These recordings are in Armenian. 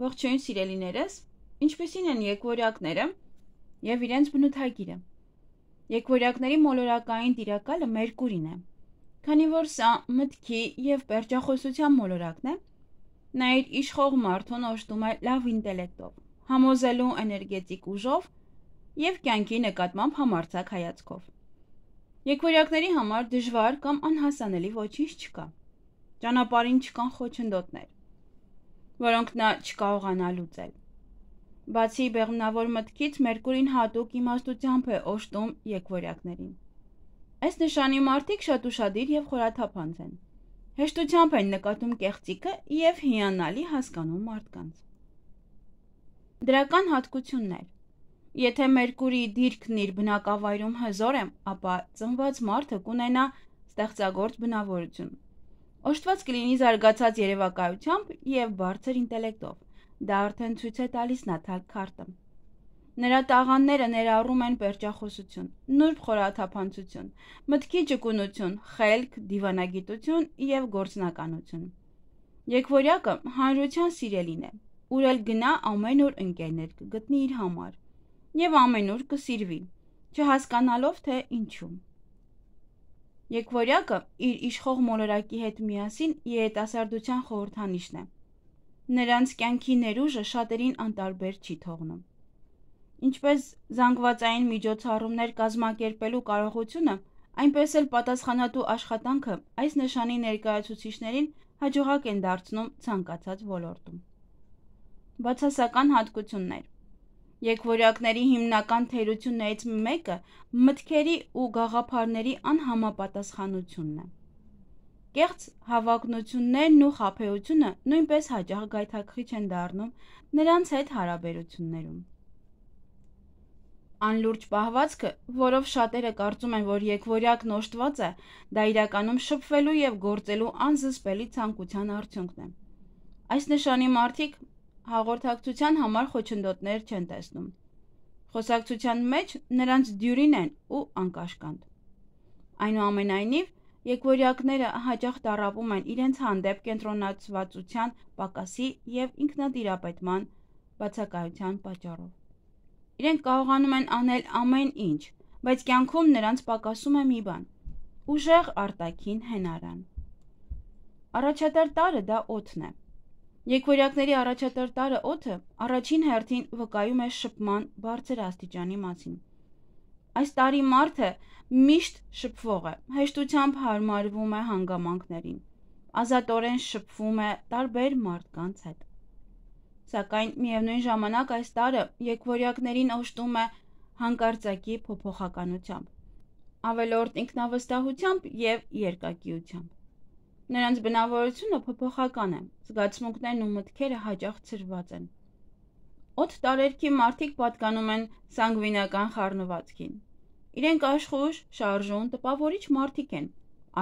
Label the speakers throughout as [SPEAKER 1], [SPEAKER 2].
[SPEAKER 1] Ողջույն սիրելիներս, ինչպեսին են եկվորյակները եւ իրենց բնութագիրը։ Եկվորյակների մոլորակային տիրակալը Մերկուրին է։ Քանի որ սա մտքի եւ բերճախոսության մոլորակն է, նա իր իշխող մարդուն օժտում է լավ ինտելեկտով, համոզելու էներգետիկ ուժով եւ կյանքի նկատմամբ համարձակ հայացքով։ Եկվորյակների համար դժվար կամ անհասանելի ոչինչ չկա։ Ճանապարհին չկան խոչընդոտներ որոնք նա չկարողանա լուծել։ Բացի բեղմնավոր մտքից Մերկուրին հատուկ իմաստությամբ է օշտում եկվորյակներին։ Այս նշանի մարդիկ շատ ուրախadir եւ խորաթափանց են։ Հեշտությամբ են նկատում կեղծիկը եւ հիանալի հասկանում մարդկանց։ Դրական հատկություններ։ Եթե Մերկուրի դիրքն իր բնակավայրում հզոր է, ապա ծնված մարդը կունենա ստեղծագործ բնավորություն, Օշտված կլինի զարգացած երևակայությամբ եւ բարձր ինտելեկտով։ Դա արդեն ցույց է տալիս Նաթալ քարտը։ Նրա տաղանները ներառում են պերճախոսություն, նուրբ խորաթափանցություն, մտքի ճկունություն, խելք, դիվանագիտություն եւ գործնականություն։ Եկվորյակը հանրության սիրելին է, ուրել գնա ամեն օր ընկերներ կգտնի իր համար եւ ամենուր կսիրվի, չհասկանալով թե ինչու։ Եկվորյակը իր իշխող մոլորակի հետ միասին երիտասարդության խորհրդանիշն է։ Նրանց կյանքի ներուժը շատերին անտարբեր չի թողնում։ Ինչպես զանգվածային միջոցառումներ կազմակերպելու կարողությունը, այնպես էլ պատասխանատու աշխատանքը այս նշանի ներկայացուցիչներին հաջողակ են դարձնում ցանկացած ոլորտում։ Բացասական հատկություններ Եկվորյակների հիմնական թերություններից մեկը մտքերի ու գաղափարների անհամապատասխանությունն է։ Կեղծ հավակնություններն ու խափեությունը նույնպես հաջող գայթակղիչ են դառնում նրանց հետ հարաբերություններում։ Անլուրջ պահվածքը, որով շատերը կարծում են, որ եկվորյակն օշտված է, դա իրականում շփվելու եւ գործելու անզսպելի ցանկության արդյունքն է։ Այս նշանի մարդիկ հաղորդակցության համար խոչընդոտներ չեն տեսնում։ Խոսակցության մեջ նրանց դյուրին են ու անկաշկանդ։ Այնուամենայնիվ, Եկվորյակները հաճախ տարապում են իրենց հանդեպ կենտրոնացվածության պակասի եւ ինքնադիրապետման բացակայության պատճառով։ Իրենք կարողանում են անել ամեն ինչ, բայց կյանքում նրանց պակասում է մի բան՝ ուժեղ արտաքին հենարան։ Առաջատար տարը դա օթն է, Եկվորյակների առաջատար տարը օթը առաջին հերթին վկայում է շփման բարձր աստիճանի մասին։ Այս տարի մարդը միշտ շփվող է, հեշտությամբ հարմարվում է հանգամանքներին, ազատորեն շփվում է տարբեր մարդկանց հետ։ Սակայն միևնույն ժամանակ այս տարը եկվորյակներին օժտում է հանկարծակի փոփոխականությամբ, ավելորդ ինքնավստահությամբ եւ երկակիությամբ։ Նրանց բնավորությունը փոփոխական է, զգացմունքներն ու մտքերը հաճախ ցրված են։ Օդ տարերքի մարդիկ պատկանում են սանգվինական խառնվածքին։ Իրենք աշխույժ, շարժուն, տպավորիչ մարդիկ են,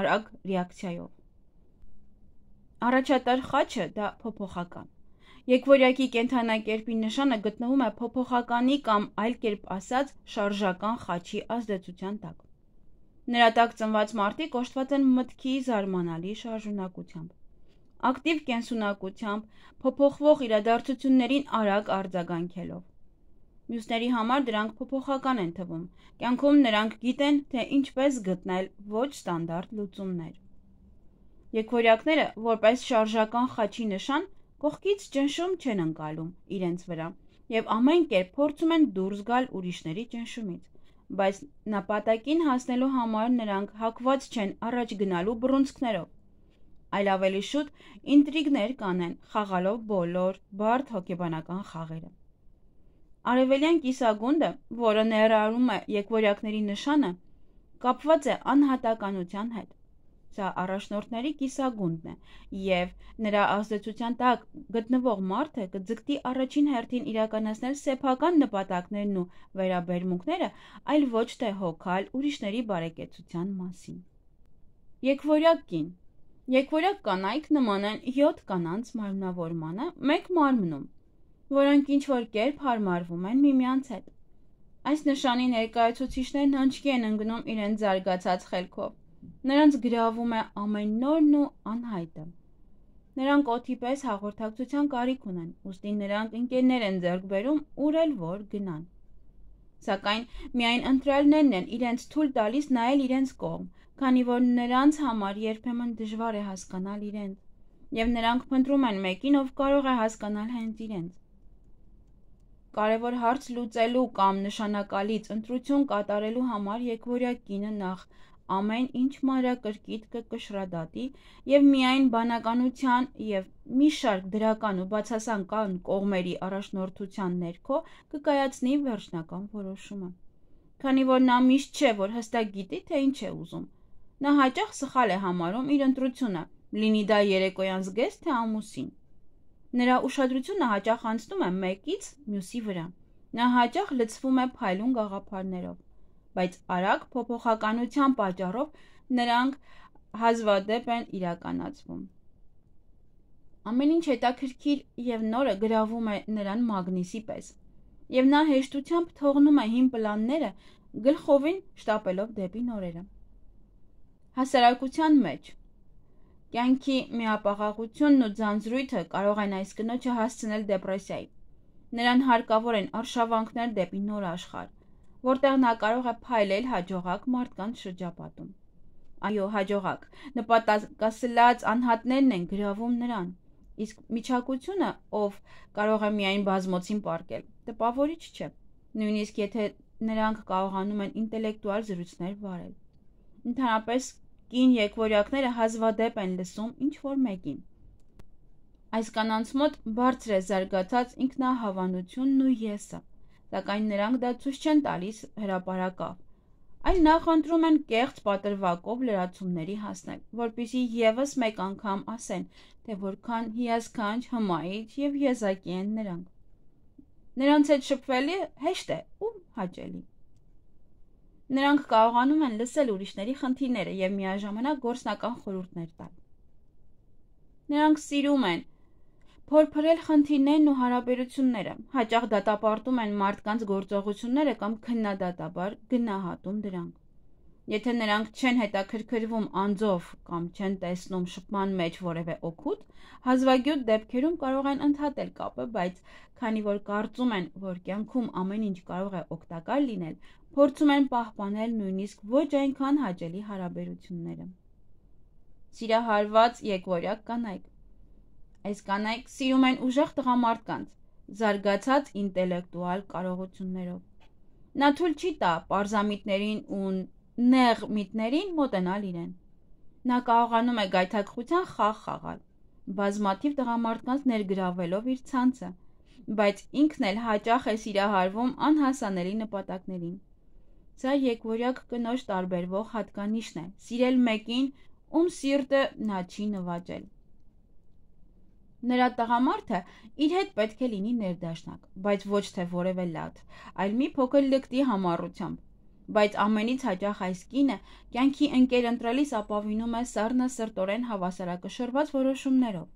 [SPEAKER 1] արագ ռեակցիայով։ Առաջատար խաչը դա փոփոխական։ Եկվորյակի կենթանակերպի նշանը գտնվում է փոփոխականի կամ այլ կերպ ասած շարժական խաչի ազդեցության տակ։ Նրա տակ ծնված մարդիկ օժտված են մտքի զարմանալի շարժունակությամբ։ Ակտիվ կենսունակությամբ, փոփոխվող իրադարձություններին արագ արձագանքելով։ Մյուսների համար դրանք փոփոխական են թվում։ Կյանքում նրանք գիտեն, թե ինչպես գտնել ոչ ստանդարտ լուծումներ։ Եկվորյակները, որպես շարժական խաչի նշան, կողքից ճնշում չեն անցալում իրենց վրա եւ ամեն կերպ փորձում են դուրս գալ ուրիշների ճնշումից բայց նպատակին հասնելու համար նրանք հակված չեն առաջ գնալու բռունցքներով։ Այլ ավելի շուտ ինտրիգներ կանեն խաղալով բոլոր բարդ հոգեբանական խաղերը։ Արևելյան կիսագունդը, որը ներառում է եկվորյակների նշանը, կապված է անհատականության հետ։ Սա առաջնորդների կիսագունդն է եւ նրա ազդեցության տակ գտնվող մարդը կձգտի առաջին հերթին իրականացնել սեփական նպատակներն ու վերաբերմունքները, այլ ոչ թե հոգալ ուրիշների բարեկեցության մասին։ Եկվորյակ կին Եկվորյակ կանայք նման են 7 կանանց մարմնավորմանը մեկ մարմնում, որոնք ինչ որ կերպ հարմարվում են միմյանց հետ։ Այս նշանի ներկայացուցիչներն աչքի են ընկնում իրենց զարգացած խելքով։ Նրանց գրավում է ամեն նորն ու անհայտը։ Նրանք օթի պես հաղորդակցության կարիք ունեն, ուստի նրանք ընկերներ են ձեռք բերում ուրել որ գնան։ Սակայն միայն ընտրելներն են իրենց թույլ տալիս նայել իրենց կողմ, քանի որ նրանց համար երբեմն դժվար է հասկանալ իրենց, եւ նրանք փնտրում են մեկին, ով կարող է հասկանալ հենց իրենց կարևոր հարց լուծելու կամ նշանակալից ընտրություն կատարելու համար եկվորյա կինը նախ ամեն ինչ մանրակրկիտ կկշռադատի եւ միայն բանականության եւ մի շարք դրական ու բացասական կողմերի առաջնորդության ներքո կկայացնի վերջնական որոշումը։ Քանի որ նա միշտ չէ, որ հստակ գիտի, թե ինչ է ուզում։ Նա հաճախ սխալ է համարում իր ընտրությունը, լինի դա երեկոյան զգես թե ամուսին։ Նրա ուշադրությունը հաճախ անցնում է մեկից մյուսի վրա։ Նա հաճախ լցվում է փայլուն գաղափարներով բայց արագ փոփոխականության պատճառով նրանք հազվադեպ են իրականացվում։ Ամեն ինչ հետաքրքիր եւ նորը գրավում է նրան մագնիսի պես։ Եվ նա հեշտությամբ թողնում է հին պլանները գլխովին շտապելով դեպի նորերը։ Հասարակության մեջ կյանքի միապաղաղությունն ու ձանձրույթը կարող են այս կնոջը հասցնել դեպրեսիայի։ Նրան հարկավոր են արշավանքներ դեպի նոր աշխարհ որտեղ նա կարող է փայլել հաջողակ մարդկանց շրջապատում։ Այո, հաջողակ։ Նպատակասլաց անհատներն են գրավում նրան։ Իսկ միջակությունը, ով կարող է միայն բազմոցին պարկել, տպավորիչ չէ։ Նույնիսկ եթե նրանք կարողանում են ինտելեկտուալ զրույցներ վարել։ Ընդհանրապես կին եկվորյակները հազվադեպ են լսում ինչ որ մեկին։ Այս կանանց մոտ բարձր է զարգացած ինքնահավանությունն ու եսը սակայն նրանք դա ցույց չեն տալիս հրաապարակավ։ Այլ նախընտրում են կեղծ պատրվակով լրացումների հասնել, որpիսի եւս մեկ անգամ ասեն, թե որքան հիասքանչ, հմայիչ եւ եզակի են նրանք։ Նրանց հետ շփվելը հեշտ է ու հաճելի։ Նրանք կարողանում են լսել ուրիշների խնդիրները եւ միաժամանակ գործնական խորհուրդներ տալ։ Նրանք սիրում են Փորփրել խնդիրներն ու հարաբերությունները հաճախ դատապարտում են մարդկանց գործողությունները կամ քննադատաբար գնահատում դրանք։ Եթե նրանք չեն հետաքրքրվում անձով կամ չեն տեսնում շփման մեջ որևէ օգուտ, հազվագյուտ դեպքերում կարող են ընդհատել կապը, բայց քանի որ կարծում են, որ կյանքում ամեն ինչ կարող է օգտակար լինել, փորձում են պահպանել նույնիսկ ոչ այնքան հաճելի հարաբերությունները։ Սիրահարված եկվորյակ կանայք Այս կանայք սիրում են ուժեղ տղամարդկանց, զարգացած ինտելեկտուալ կարողություններով։ Նա թույլ չի տա պարզամիտներին ու նեղ միտներին մոտենալ իրեն։ Նա կարողանում է գայթակղության խաղ խաղալ, բազմաթիվ տղամարդկանց ներգրավելով իր ցանցը, բայց ինքն էլ հաճախ է սիրահարվում անհասանելի նպատակներին։ Սա եկվորյակ կնոջ տարբերվող հատկանիշն է՝ սիրել մեկին, ում սիրտը նա չի նվաճել։ Նրա տղամարդը իր հետ պետք է լինի ներդաշնակ, բայց ոչ թե որևէ լաթ, այլ մի փոքր լկտի համառությամբ։ Բայց ամենից հաճախ այս կինը կյանքի ընկեր ընտրելիս ապավինում է սառնը սրտորեն հավասարակշռված որոշումներով։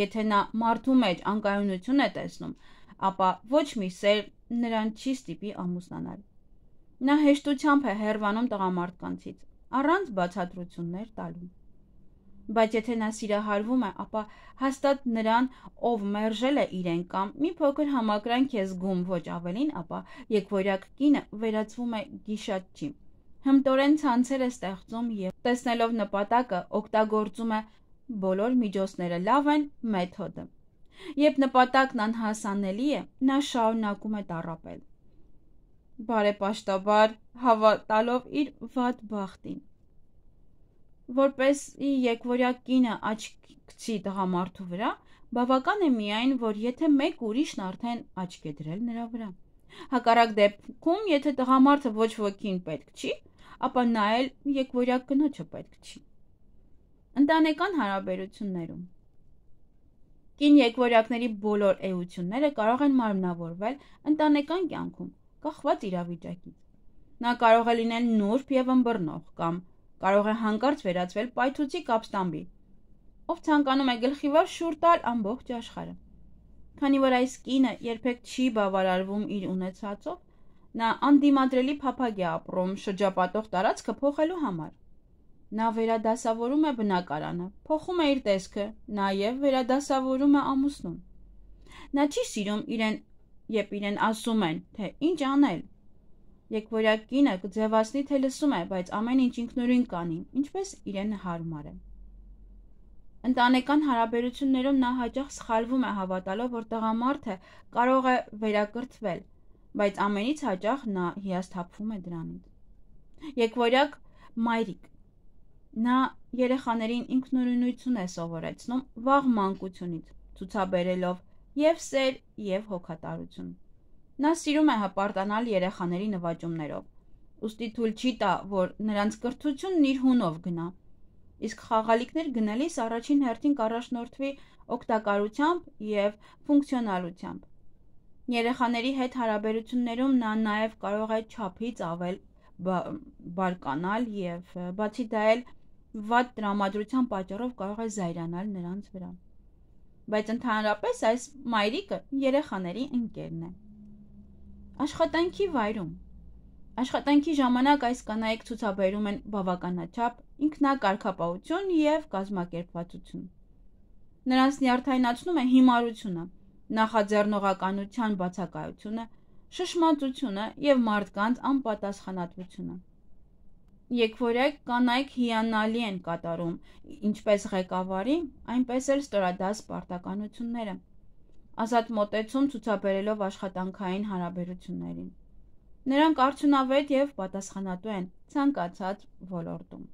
[SPEAKER 1] Եթե նա մարդու մեջ անկայունություն է տեսնում, ապա ոչ մի սեր նրան չի ստիպի ամուսնանալ։ Նա հեշտությամբ է հերվանում տղամարդկանցից, առանց բացատրություններ տալու։ Բայց եթե նա սիրահարվում է, ապա հաստատ նրան, ով մերժել է իրեն կամ մի փոքր համակրանք է զգում ոչ ավելին, ապա եկվորյակ կինը վերածվում է գիշատչի։ Հմտորեն ցանցեր է ստեղծում եւ տեսնելով նպատակը օգտագործում է բոլոր միջոցները լավ են մեթոդը։ Երբ նպատակն անհասանելի է, նա շարունակում է տարապել։ Բարեպաշտաբար հավատալով իր վատ բախտին որպես եկվորյա կինը աչքի տղամարդու վրա, բավական է միայն, որ եթե մեկ ուրիշն արդեն աչք է դրել նրա վրա։ Հակառակ դեպքում, եթե տղամարդը ոչ ոքին պետք չի, ապա նա էլ եկվորյա կնոջը պետք չի։ Ընտանեկան հարաբերություններում Կին եկվորյակների բոլոր էությունները կարող են մարմնավորվել ընտանեկան կյանքում, կախված իրավիճակից։ Նա կարող է լինել նուրբ եւ ըմբռնող կամ կարող է հանկարծ վերածվել պայթուցի կապստամբի, ով ցանկանում է գլխի վար շուր տալ ամբողջ աշխարհը։ Քանի որ այս կինը երբեք չի բավարարվում իր ունեցածով, նա անդիմադրելի փափագ է ապրում շրջապատող տարածքը փոխելու համար։ Նա վերադասավորում է բնակարանը, փոխում է իր տեսքը, նաև վերադասավորում է ամուսնուն։ Նա չի սիրում իրեն, երբ իրեն ասում են, թե ինչ անել, Եկվորյակ կինը կձևացնի, թե լսում է, բայց ամեն ինչ ինքնուրույն կանի, ինչպես իրեն հարմար է։ Ընտանեկան հարաբերություններում նա հաճախ սխալվում է հավատալով, որ տղամարդը կարող է վերակրթվել, բայց ամենից հաճախ նա հիասթափվում է դրանից։ Եկվորյակ մայրիկ նա երեխաներին ինքնուրույնություն է սովորեցնում վաղ մանկությունից, ցուցաբերելով եւ սեր, եւ հոգատարություն։ Նա սիրում է հպարտանալ երեխաների նվաճումներով։ Ոստի թույլ չի տա, որ նրանց կրթությունն իր հունով գնա։ Իսկ խաղալիքներ գնելիս առաջին հերթին կառաջնորդվի օգտակարությամբ եւ ֆունկցիոնալությամբ։ Երեխաների հետ հարաբերություններում նա նաեւ կարող է չափից ավել բա, բարկանալ եւ բացի դա էլ վատ տրամադրության պատճառով կարող է զայրանալ նրանց վրա բայց ընդհանրապես այս մայրիկը երեխաների ընկերն է։ Աշխատանքի վայրում Աշխատանքի ժամանակ այս կանայք ցուցաբերում են բավականաչափ ինքնակարգապահություն եւ կազմակերպվածություն։ Նրանց նյարդայնացնում է հիմարությունը, նախաձեռնողականության բացակայությունը, շշմածությունը եւ մարդկանց անպատասխանատվությունը։ Եկվորյակ կանայք հիանալի են կատարում ինչպես ղեկավարի, այնպես էլ ստորադաս պարտականությունները ազատ մոտեցում ցուցաբերելով աշխատանքային հարաբերություններին։ Նրանք արդյունավետ եւ պատասխանատու են ցանկացած ոլորտում։